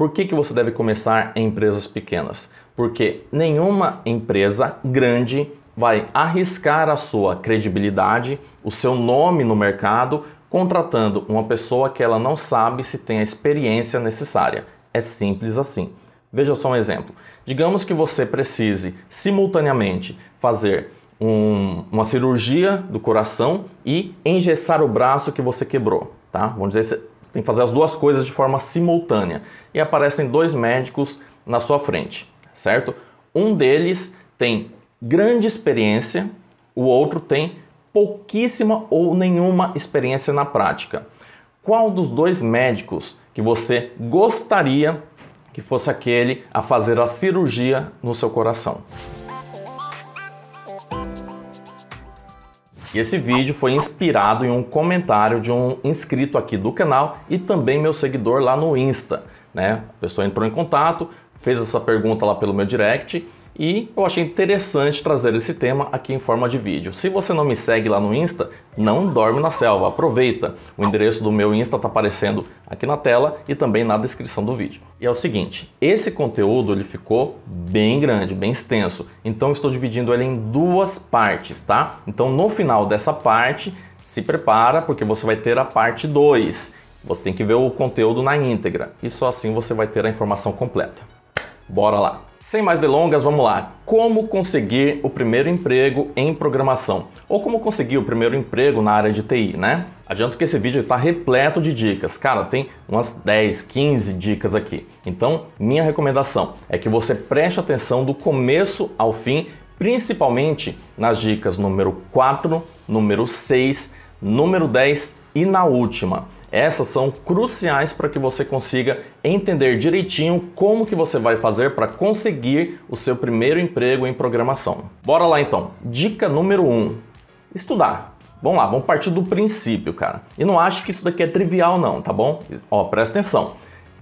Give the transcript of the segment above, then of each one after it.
Por que, que você deve começar em empresas pequenas? Porque nenhuma empresa grande vai arriscar a sua credibilidade, o seu nome no mercado, contratando uma pessoa que ela não sabe se tem a experiência necessária. É simples assim. Veja só um exemplo. Digamos que você precise simultaneamente fazer um, uma cirurgia do coração e engessar o braço que você quebrou. Tá? Vamos dizer, você tem que fazer as duas coisas de forma simultânea. E aparecem dois médicos na sua frente, certo? Um deles tem grande experiência, o outro tem pouquíssima ou nenhuma experiência na prática. Qual dos dois médicos que você gostaria que fosse aquele a fazer a cirurgia no seu coração? E esse vídeo foi inspirado em um comentário de um inscrito aqui do canal e também meu seguidor lá no Insta. Né? A pessoa entrou em contato, fez essa pergunta lá pelo meu direct e eu achei interessante trazer esse tema aqui em forma de vídeo. Se você não me segue lá no Insta, não dorme na selva, aproveita. O endereço do meu Insta está aparecendo aqui na tela e também na descrição do vídeo. E é o seguinte, esse conteúdo ele ficou bem grande, bem extenso, então estou dividindo ele em duas partes, tá? Então no final dessa parte, se prepara porque você vai ter a parte 2. Você tem que ver o conteúdo na íntegra e só assim você vai ter a informação completa. Bora lá! Sem mais delongas, vamos lá. Como conseguir o primeiro emprego em programação? Ou como conseguir o primeiro emprego na área de TI, né? Adianto que esse vídeo está repleto de dicas. Cara, tem umas 10, 15 dicas aqui. Então, minha recomendação é que você preste atenção do começo ao fim, principalmente nas dicas número 4, número 6, número 10 e na última. Essas são cruciais para que você consiga entender direitinho como que você vai fazer para conseguir o seu primeiro emprego em programação. Bora lá então. Dica número 1: um, estudar. Vamos lá, vamos partir do princípio, cara. E não acho que isso daqui é trivial não, tá bom? Ó, presta atenção.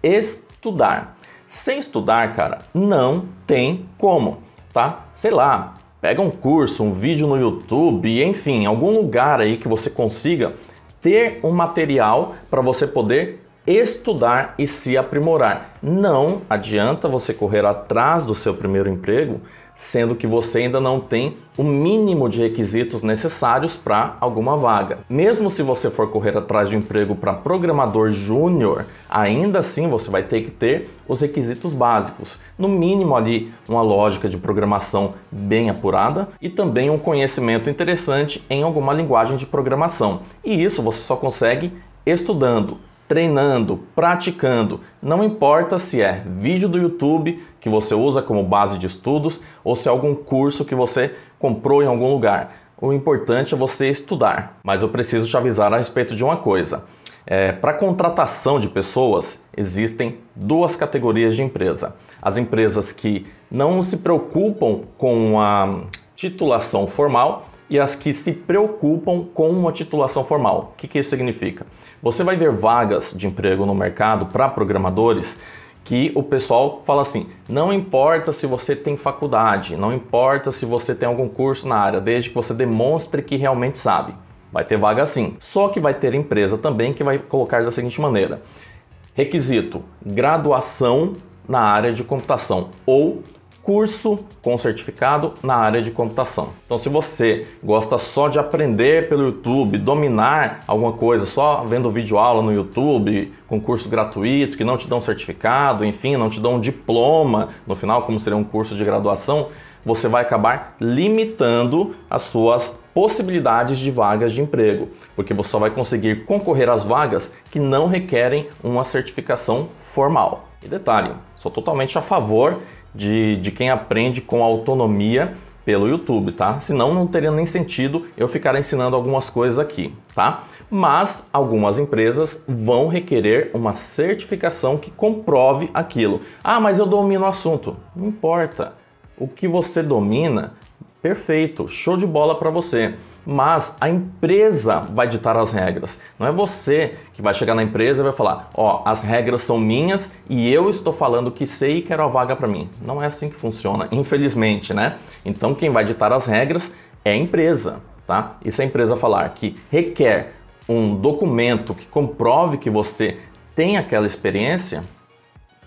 Estudar. Sem estudar, cara, não tem como, tá? Sei lá, pega um curso, um vídeo no YouTube, enfim, algum lugar aí que você consiga ter um material para você poder estudar e se aprimorar. Não adianta você correr atrás do seu primeiro emprego sendo que você ainda não tem o mínimo de requisitos necessários para alguma vaga. Mesmo se você for correr atrás de emprego para programador júnior, ainda assim você vai ter que ter os requisitos básicos, no mínimo ali uma lógica de programação bem apurada e também um conhecimento interessante em alguma linguagem de programação. E isso você só consegue estudando, treinando, praticando. Não importa se é vídeo do YouTube, que você usa como base de estudos ou se é algum curso que você comprou em algum lugar. O importante é você estudar, mas eu preciso te avisar a respeito de uma coisa. É, Para contratação de pessoas, existem duas categorias de empresa. As empresas que não se preocupam com a titulação formal e as que se preocupam com uma titulação formal. O que, que isso significa? Você vai ver vagas de emprego no mercado para programadores que o pessoal fala assim: não importa se você tem faculdade, não importa se você tem algum curso na área, desde que você demonstre que realmente sabe. Vai ter vaga sim. Só que vai ter empresa também que vai colocar da seguinte maneira: requisito, graduação na área de computação ou curso com certificado na área de computação. Então, se você gosta só de aprender pelo YouTube, dominar alguma coisa só vendo vídeo aula no YouTube, com curso gratuito que não te dão certificado, enfim, não te dão um diploma no final, como seria um curso de graduação, você vai acabar limitando as suas possibilidades de vagas de emprego, porque você só vai conseguir concorrer às vagas que não requerem uma certificação formal. E detalhe, sou totalmente a favor de, de quem aprende com autonomia pelo YouTube, tá? Senão não teria nem sentido eu ficar ensinando algumas coisas aqui, tá? Mas algumas empresas vão requerer uma certificação que comprove aquilo. Ah, mas eu domino o assunto. Não importa. O que você domina Perfeito, show de bola para você. Mas a empresa vai ditar as regras. Não é você que vai chegar na empresa e vai falar: "Ó, oh, as regras são minhas e eu estou falando que sei e quero a vaga para mim". Não é assim que funciona, infelizmente, né? Então quem vai ditar as regras é a empresa, tá? E se a empresa falar que requer um documento que comprove que você tem aquela experiência,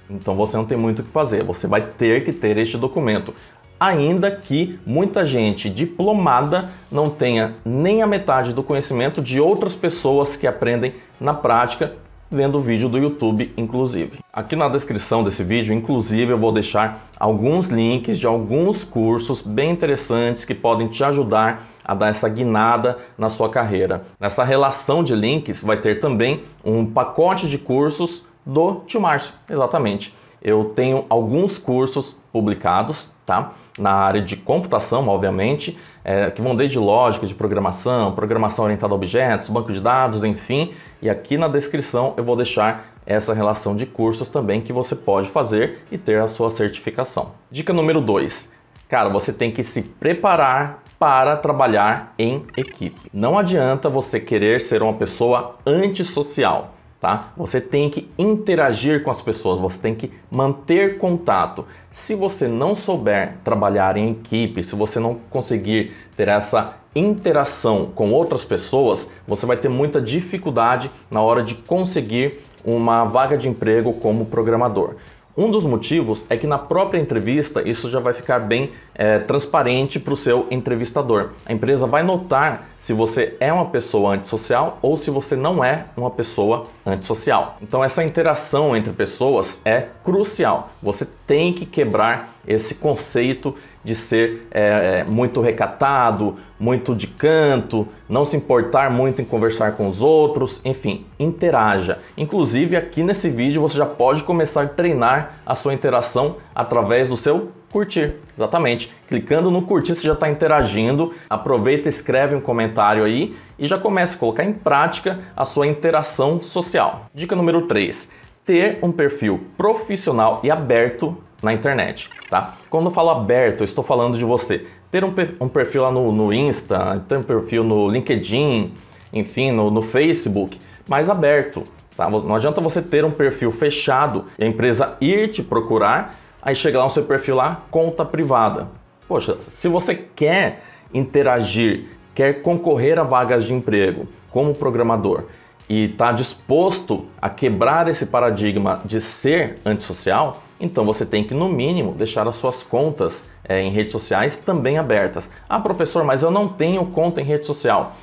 então você não tem muito o que fazer, você vai ter que ter este documento ainda que muita gente diplomada não tenha nem a metade do conhecimento de outras pessoas que aprendem na prática vendo o vídeo do YouTube, inclusive. Aqui na descrição desse vídeo, inclusive, eu vou deixar alguns links de alguns cursos bem interessantes que podem te ajudar a dar essa guinada na sua carreira. Nessa relação de links vai ter também um pacote de cursos do Tio Márcio, exatamente eu tenho alguns cursos publicados, tá? Na área de computação, obviamente, é, que vão desde lógica de programação, programação orientada a objetos, banco de dados, enfim. E aqui na descrição eu vou deixar essa relação de cursos também que você pode fazer e ter a sua certificação. Dica número 2. Cara, você tem que se preparar para trabalhar em equipe. Não adianta você querer ser uma pessoa antissocial tá? Você tem que interagir com as pessoas, você tem que manter contato. Se você não souber trabalhar em equipe, se você não conseguir ter essa interação com outras pessoas, você vai ter muita dificuldade na hora de conseguir uma vaga de emprego como programador. Um dos motivos é que na própria entrevista isso já vai ficar bem é, transparente para o seu entrevistador. A empresa vai notar se você é uma pessoa antissocial ou se você não é uma pessoa antissocial. Então, essa interação entre pessoas é crucial. Você tem que quebrar esse conceito de ser é, é, muito recatado, muito de canto, não se importar muito em conversar com os outros, enfim, interaja. Inclusive aqui nesse vídeo você já pode começar a treinar a sua interação através do seu curtir, exatamente. Clicando no curtir você já está interagindo, aproveita, escreve um comentário aí e já começa a colocar em prática a sua interação social. Dica número 3 ter um perfil profissional e aberto na internet, tá? Quando eu falo aberto, eu estou falando de você ter um, perfil lá no, no, Insta, ter um perfil no LinkedIn, enfim, no, no Facebook, mais aberto, tá? Não adianta você ter um perfil fechado e a empresa ir te procurar, aí chegar lá no seu perfil lá, conta privada. Poxa, se você quer interagir, quer concorrer a vagas de emprego como programador, e está disposto a quebrar esse paradigma de ser antissocial, então você tem que, no mínimo, deixar as suas contas é, em redes sociais também abertas. Ah, professor, mas eu não tenho conta em rede social.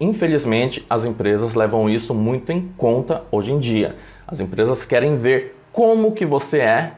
Infelizmente, as empresas levam isso muito em conta hoje em dia. As empresas querem ver como que você é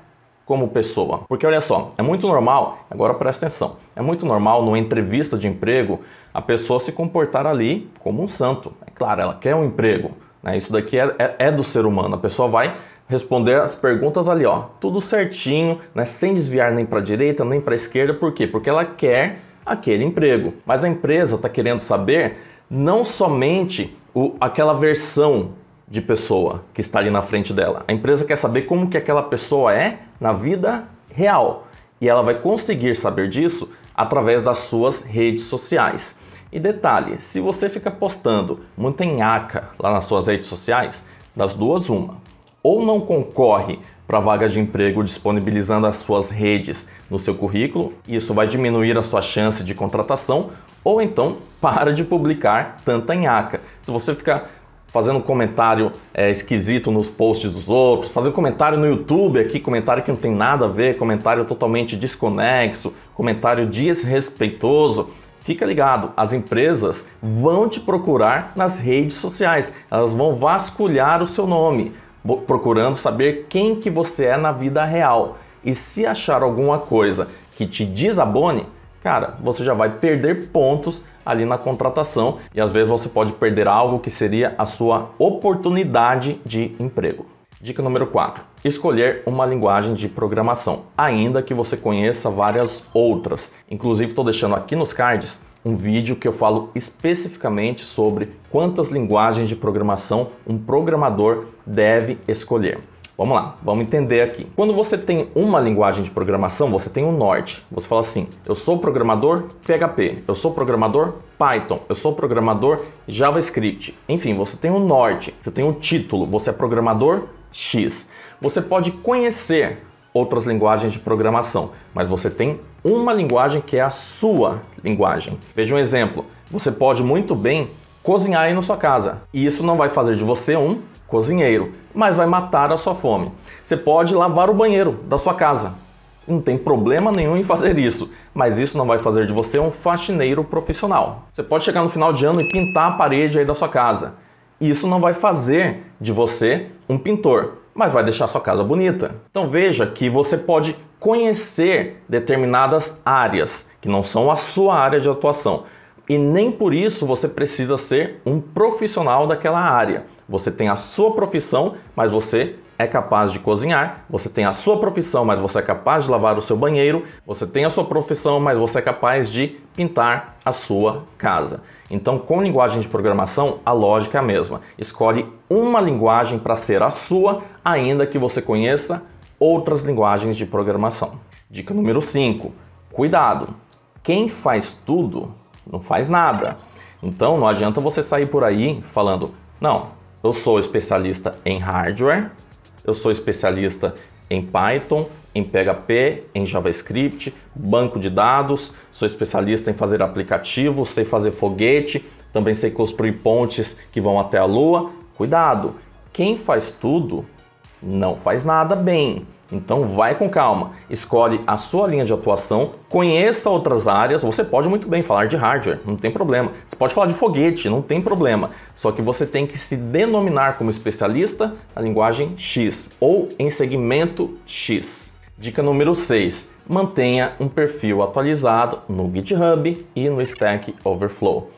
como pessoa. Porque olha só, é muito normal, agora presta atenção, é muito normal numa entrevista de emprego a pessoa se comportar ali como um santo. É claro, ela quer um emprego, né? isso daqui é, é, é do ser humano, a pessoa vai responder as perguntas ali, ó, tudo certinho, né? sem desviar nem para a direita nem para a esquerda, por quê? Porque ela quer aquele emprego. Mas a empresa está querendo saber não somente o, aquela versão de pessoa que está ali na frente dela. A empresa quer saber como que aquela pessoa é na vida real. E ela vai conseguir saber disso através das suas redes sociais. E detalhe, se você fica postando muita nhaca lá nas suas redes sociais, das duas uma. Ou não concorre para vaga de emprego disponibilizando as suas redes no seu currículo, e isso vai diminuir a sua chance de contratação, ou então para de publicar tanta nhaca. Se você ficar fazendo comentário é, esquisito nos posts dos outros, fazendo comentário no YouTube aqui, comentário que não tem nada a ver, comentário totalmente desconexo, comentário desrespeitoso. Fica ligado, as empresas vão te procurar nas redes sociais, elas vão vasculhar o seu nome, procurando saber quem que você é na vida real. E se achar alguma coisa que te desabone, cara, você já vai perder pontos ali na contratação e às vezes você pode perder algo que seria a sua oportunidade de emprego. Dica número 4. Escolher uma linguagem de programação, ainda que você conheça várias outras. Inclusive, estou deixando aqui nos cards um vídeo que eu falo especificamente sobre quantas linguagens de programação um programador deve escolher. Vamos lá, vamos entender aqui. Quando você tem uma linguagem de programação, você tem um norte. Você fala assim: eu sou programador PHP, eu sou programador Python, eu sou programador JavaScript. Enfim, você tem um norte, você tem um título, você é programador X. Você pode conhecer outras linguagens de programação, mas você tem uma linguagem que é a sua linguagem. Veja um exemplo: você pode muito bem cozinhar aí na sua casa, e isso não vai fazer de você um cozinheiro, mas vai matar a sua fome. Você pode lavar o banheiro da sua casa. Não tem problema nenhum em fazer isso, mas isso não vai fazer de você um faxineiro profissional. Você pode chegar no final de ano e pintar a parede aí da sua casa. Isso não vai fazer de você um pintor, mas vai deixar a sua casa bonita. Então veja que você pode conhecer determinadas áreas que não são a sua área de atuação, e nem por isso você precisa ser um profissional daquela área. Você tem a sua profissão, mas você é capaz de cozinhar, você tem a sua profissão, mas você é capaz de lavar o seu banheiro, você tem a sua profissão, mas você é capaz de pintar a sua casa. Então, com linguagem de programação, a lógica é a mesma. Escolhe uma linguagem para ser a sua, ainda que você conheça outras linguagens de programação. Dica número 5: cuidado. Quem faz tudo não faz nada. Então não adianta você sair por aí falando, não, eu sou especialista em hardware, eu sou especialista em Python, em PHP, em JavaScript, banco de dados, sou especialista em fazer aplicativos, sei fazer foguete, também sei construir pontes que vão até a lua. Cuidado! Quem faz tudo não faz nada bem. Então vai com calma, escolhe a sua linha de atuação, conheça outras áreas. Você pode muito bem falar de hardware, não tem problema. Você pode falar de foguete, não tem problema. Só que você tem que se denominar como especialista na linguagem X ou em segmento X. Dica número 6: mantenha um perfil atualizado no GitHub e no Stack Overflow.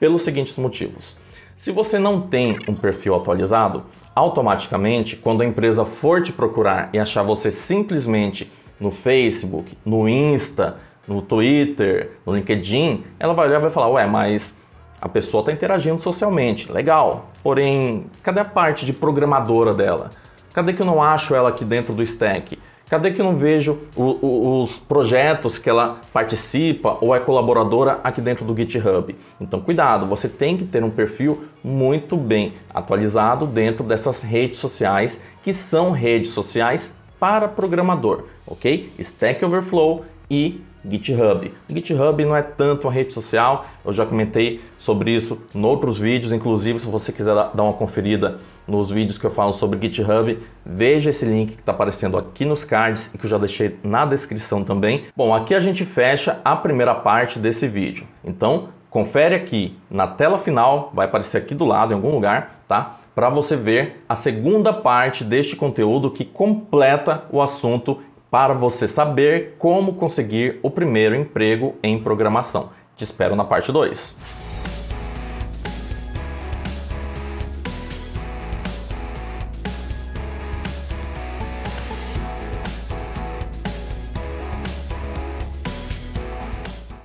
Pelos seguintes motivos. Se você não tem um perfil atualizado, automaticamente, quando a empresa for te procurar e achar você simplesmente no Facebook, no Insta, no Twitter, no LinkedIn, ela vai olhar e vai falar: Ué, mas a pessoa está interagindo socialmente, legal. Porém, cadê a parte de programadora dela? Cadê que eu não acho ela aqui dentro do stack? Cadê que eu não vejo o, o, os projetos que ela participa ou é colaboradora aqui dentro do GitHub? Então, cuidado, você tem que ter um perfil muito bem atualizado dentro dessas redes sociais, que são redes sociais para programador, ok? Stack Overflow e GitHub. O GitHub não é tanto uma rede social, eu já comentei sobre isso em outros vídeos, inclusive se você quiser dar uma conferida nos vídeos que eu falo sobre GitHub, veja esse link que está aparecendo aqui nos cards e que eu já deixei na descrição também. Bom, aqui a gente fecha a primeira parte desse vídeo. Então, confere aqui na tela final, vai aparecer aqui do lado em algum lugar, tá? Para você ver a segunda parte deste conteúdo que completa o assunto para você saber como conseguir o primeiro emprego em programação. Te espero na parte 2.